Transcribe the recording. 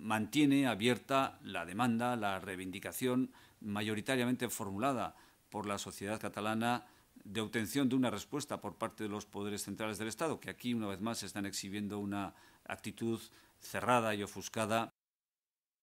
mantiene abierta la demanda, la reivindicación mayoritariamente formulada por la sociedad catalana de obtención de una respuesta por parte de los poderes centrales del Estado, que aquí una vez más están exhibiendo una actitud cerrada y ofuscada